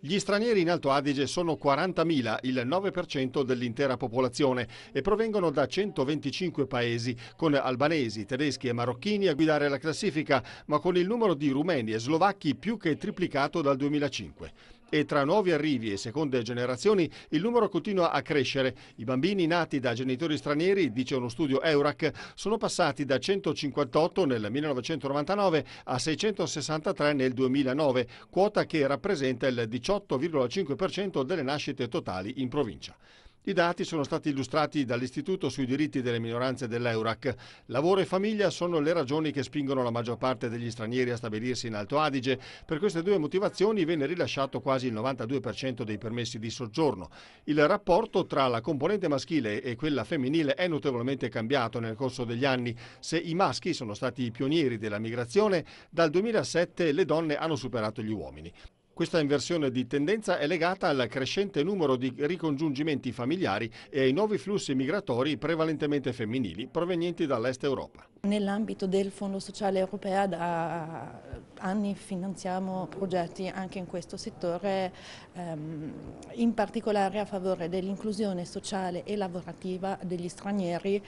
Gli stranieri in Alto Adige sono 40.000, il 9% dell'intera popolazione, e provengono da 125 paesi, con albanesi, tedeschi e marocchini a guidare la classifica, ma con il numero di rumeni e slovacchi più che triplicato dal 2005 e tra nuovi arrivi e seconde generazioni il numero continua a crescere. I bambini nati da genitori stranieri, dice uno studio Eurac, sono passati da 158 nel 1999 a 663 nel 2009, quota che rappresenta il 18,5% delle nascite totali in provincia. I dati sono stati illustrati dall'Istituto sui diritti delle minoranze dell'Eurac. Lavoro e famiglia sono le ragioni che spingono la maggior parte degli stranieri a stabilirsi in Alto Adige. Per queste due motivazioni venne rilasciato quasi il 92% dei permessi di soggiorno. Il rapporto tra la componente maschile e quella femminile è notevolmente cambiato nel corso degli anni. Se i maschi sono stati i pionieri della migrazione, dal 2007 le donne hanno superato gli uomini. Questa inversione di tendenza è legata al crescente numero di ricongiungimenti familiari e ai nuovi flussi migratori prevalentemente femminili provenienti dall'est Europa. Nell'ambito del Fondo Sociale Europeo da anni finanziamo progetti anche in questo settore, ehm, in particolare a favore dell'inclusione sociale e lavorativa degli stranieri,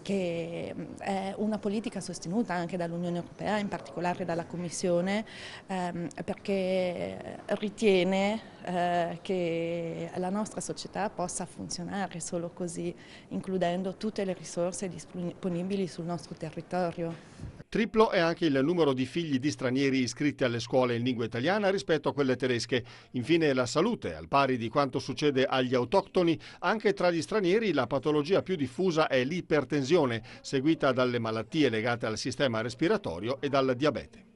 che ehm, è una politica sostenuta anche dall'Unione Europea, in particolare dalla Commissione, ehm, perché ritiene eh, che la nostra società possa funzionare solo così, includendo tutte le risorse disponibili sul nostro territorio. Triplo è anche il numero di figli di stranieri iscritti alle scuole in lingua italiana rispetto a quelle tedesche. Infine la salute, al pari di quanto succede agli autoctoni, anche tra gli stranieri la patologia più diffusa è l'ipertensione, seguita dalle malattie legate al sistema respiratorio e dal diabete.